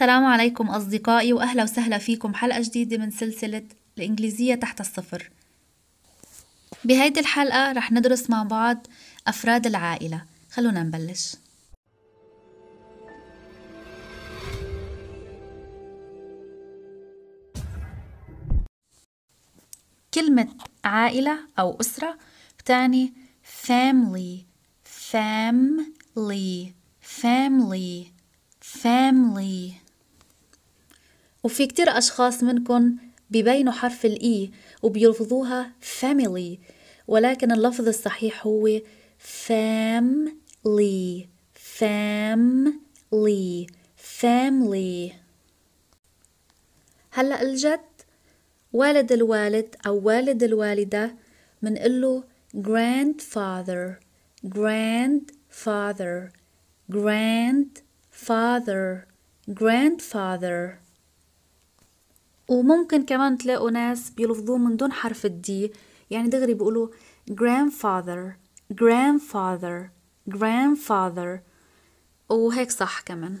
السلام عليكم أصدقائي وأهلا وسهلا فيكم حلقة جديدة من سلسلة الإنجليزية تحت الصفر بهيدي الحلقة رح ندرس مع بعض أفراد العائلة خلونا نبلش كلمة عائلة أو أسرة بتعني family family family family وفي كتير أشخاص منكم ببينوا حرف الإي e وبيلفظوها family ولكن اللفظ الصحيح هو family family family هلأ الجد والد الوالد أو والد الوالدة grandfather grandfather grandfather grandfather grandfather وممكن كمان تلاقوا ناس بيلفظوه من دون حرف الدي يعني دغري بيقولوا grandfather grandfather grandfather وهيك صح كمان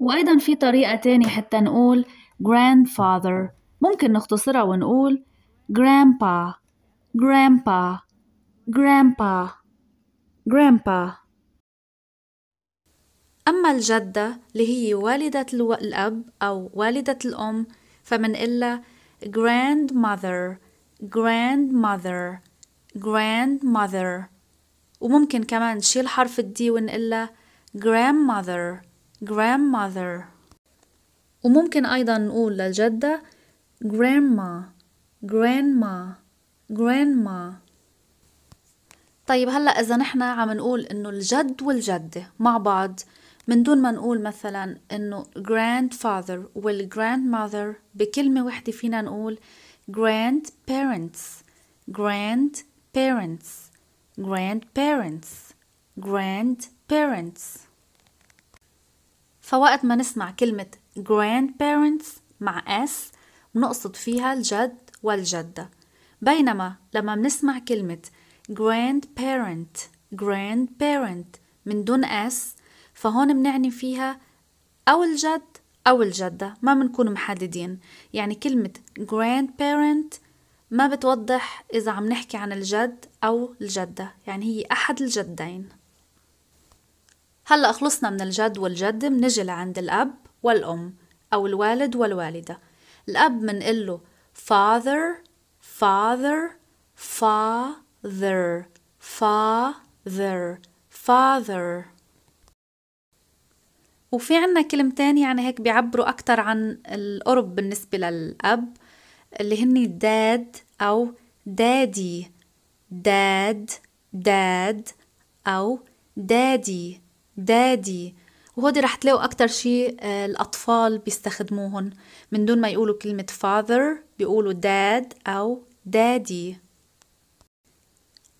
وأيضا في طريقة تانية حتى نقول grandfather ممكن نختصرها ونقول grandpa grandpa grandpa grandpa أما الجدة اللي هي والدة الأب أو والدة الأم فمنقلها grandmother grandmother grandmother وممكن كمان نشيل حرف الدي ونقلها grandmother grandmother وممكن أيضا نقول للجدة grandma grandma grandma طيب هلا إذا نحن عم نقول إنه الجد والجدة مع بعض من دون ما نقول مثلا انه grandfather والgrandmother بكلمة واحدة فينا نقول grandparents grandparents grandparents grandparents فوقت ما نسمع كلمة grandparents مع s بنقصد فيها الجد والجدة بينما لما بنسمع كلمة grandparent grandparent من دون s فهون بنعني فيها أو الجد أو الجدة ما بنكون محددين يعني كلمة grandparent ما بتوضح إذا عم نحكي عن الجد أو الجدة يعني هي أحد الجدين هلأ خلصنا من الجد والجد منجل لعند الأب والأم أو الوالد والوالدة الأب منقله father father father father father وفي عنا كلمتين يعني هيك بيعبروا أكتر عن القرب بالنسبة للأب اللي هني داد أو دادي داد داد أو دادي دادي وهودي رح تلاقوا أكتر شي آه، الأطفال بيستخدموهن من دون ما يقولوا كلمة father بيقولوا dad أو daddy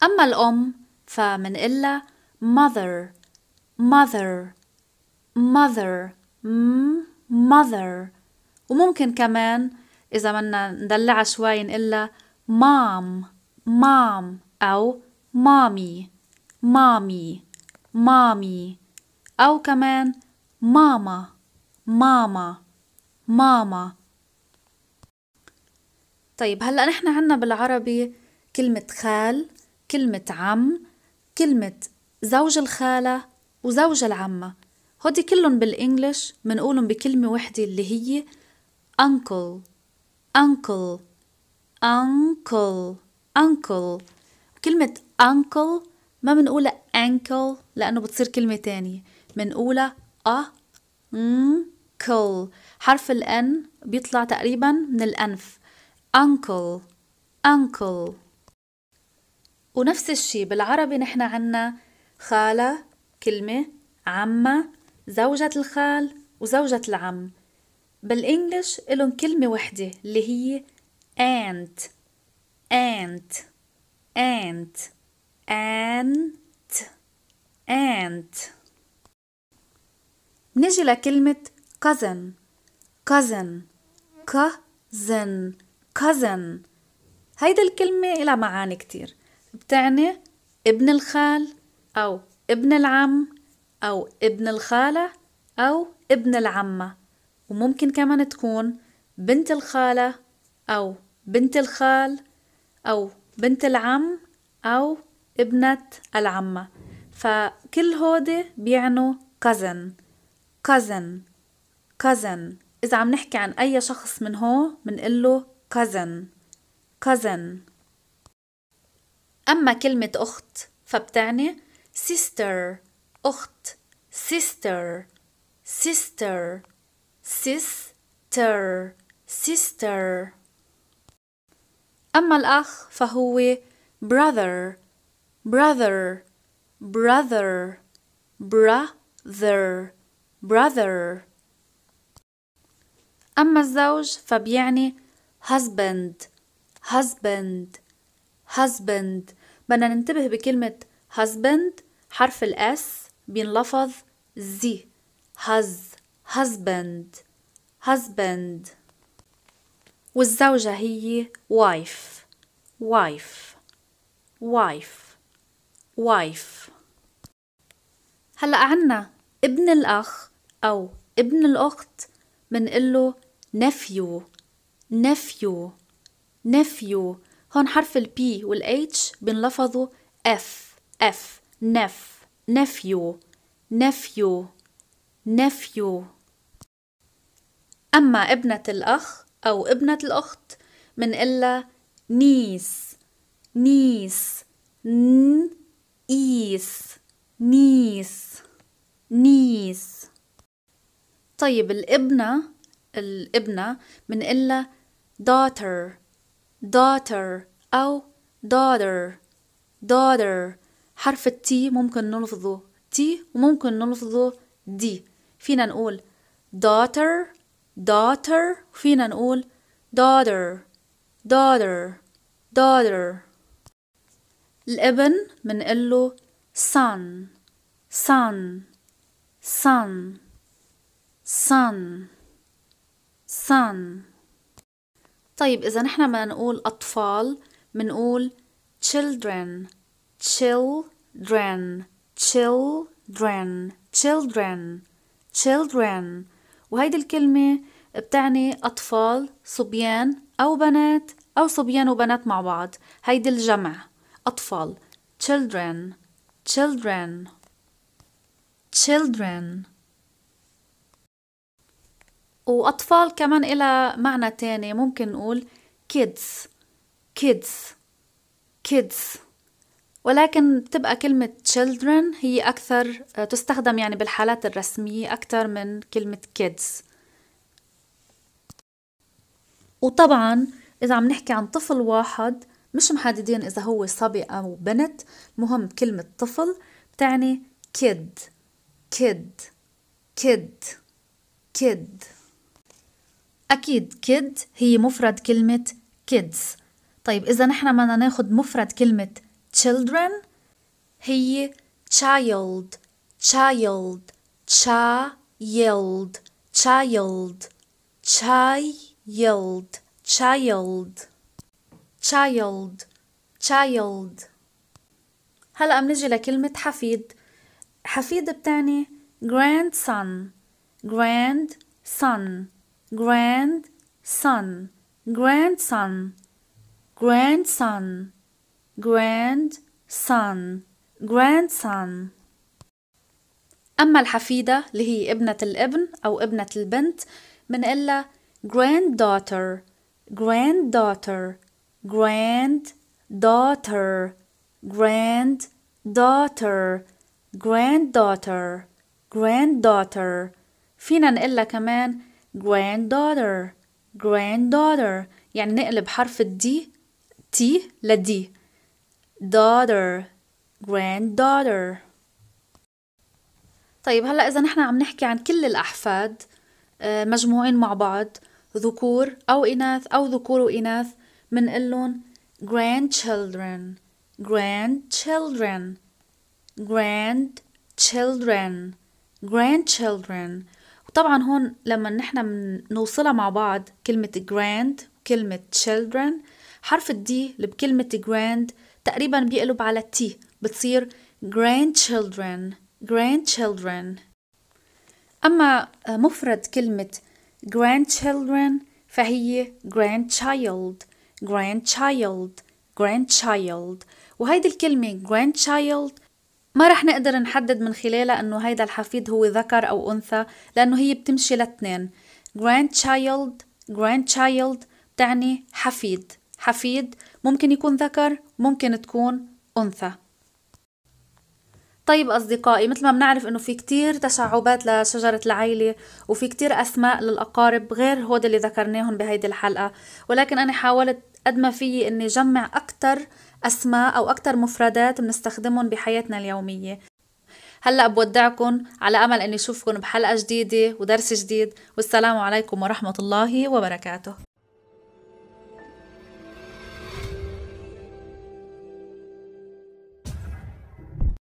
أما الأم إلا mother mother mother م mm, mother وممكن كمان إذا بدنا ندلعها شوي نقلها mom mom أو mommy mommy mommy أو كمان ماما ماما ماما طيب هلا نحن عنا بالعربي كلمة خال كلمة عم كلمة زوج الخالة وزوج العمة هودي كلهم بالإنجليش منقولهم بكلمة وحدة اللي هي uncle uncle uncle uncle كلمة uncle ما منقولها uncle لأنه بتصير كلمة تانية منقولها uncle حرف الأن بيطلع تقريبا من الأنف uncle uncle ونفس الشي بالعربي نحن عنا خالة كلمة عمة زوجة الخال وزوجة العم بالإنجلش إلهم كلمة وحدة اللي هي aunt aunt aunt aunt aunt نجي لكلمة cousin cousin cousin cousin هيدا الكلمة لها معاني كتير بتعني ابن الخال أو ابن العم أو ابن الخالة أو ابن العمة وممكن كمان تكون بنت الخالة أو بنت الخال أو بنت العم أو ابنة العمة فكل هودي بيعنوا cousin cousin cousin إذا عم نحكي عن أي شخص من هو له cousin cousin أما كلمة أخت فبتعني sister أخت sister sister sister sister أما الأخ فهو brother brother brother brother brother أما الزوج فبيعني husband husband husband بدنا ننتبه بكلمة husband حرف الاس بينلفظ زي هز husband husband والزوجة هي wife wife wife wife هلا عنا ابن الأخ أو ابن الأخت منقله nephew nephew nephew هون حرف البي والاتش بينلفظوا F F نف نفيو نفيو نفيو أما ابنة الأخ أو ابنة الأخت إلا نيس نيس ن إيس نيس نيس طيب الابنة الابنة إلا daughter daughter أو daughter daughter حرف التي ممكن نلفظه تي وممكن نلفظه دي فينا نقول daughter daughter فينا نقول daughter daughter daughter الابن منقله son son son son son طيب إذا نحن ما نقول أطفال منقول children children children children children وهيدي الكلمة بتعني أطفال صبيان أو بنات أو صبيان وبنات مع بعض هيدي الجمع أطفال children children children وأطفال كمان إلى معنى تاني ممكن نقول kids kids kids ولكن بتبقى كلمة children هي أكثر آه، تستخدم يعني بالحالات الرسمية أكثر من كلمة kids وطبعا إذا عم نحكي عن طفل واحد مش محددين إذا هو صبي أو بنت مهم كلمة طفل بتعني kid kid kid kid أكيد kid هي مفرد كلمة kids طيب إذا نحن بدنا ناخد مفرد كلمة children. He, child, child, child, child, child, child, child, child. هلا بنجي لكلمة حفيد حفيد بتعني grandson grandson grandson grandson grandson grandson grandson أما الحفيدة اللي هي ابنة الابن أو ابنة البنت بنقلها granddaughter granddaughter granddaughter granddaughter granddaughter granddaughter فينا نقلها كمان granddaughter granddaughter يعني نقلب حرف الدي تي لدي daughter granddaughter طيب هلا اذا نحن عم نحكي عن كل الاحفاد آه، مجموعين مع بعض ذكور او اناث او ذكور واناث بنقول لهم grandchildren grandchildren grandchildren grandchildren وطبعا هون لما نحن بنوصلها مع بعض كلمة grand وكلمة children حرف الدي اللي بكلمة grand تقريبا بيقلب على تي بتصير grandchildren grandchildren أما مفرد كلمة grandchildren فهي grandchild grandchild grandchild وهيدي الكلمة grandchild ما رح نقدر نحدد من خلالها أنه هيدا الحفيد هو ذكر أو أنثى لأنه هي بتمشي لاتنين grandchild grandchild بتعني حفيد حفيد ممكن يكون ذكر ممكن تكون أنثى طيب أصدقائي مثل ما بنعرف إنه في كتير تشعبات لشجرة العيلة وفي كتير أسماء للأقارب غير هود اللي ذكرناهم بهيدي الحلقة ولكن أنا حاولت قد ما فيي إني جمع أكتر أسماء أو أكتر مفردات بنستخدمهم بحياتنا اليومية هلأ بودعكم على أمل أني أشوفكم بحلقة جديدة ودرس جديد والسلام عليكم ورحمة الله وبركاته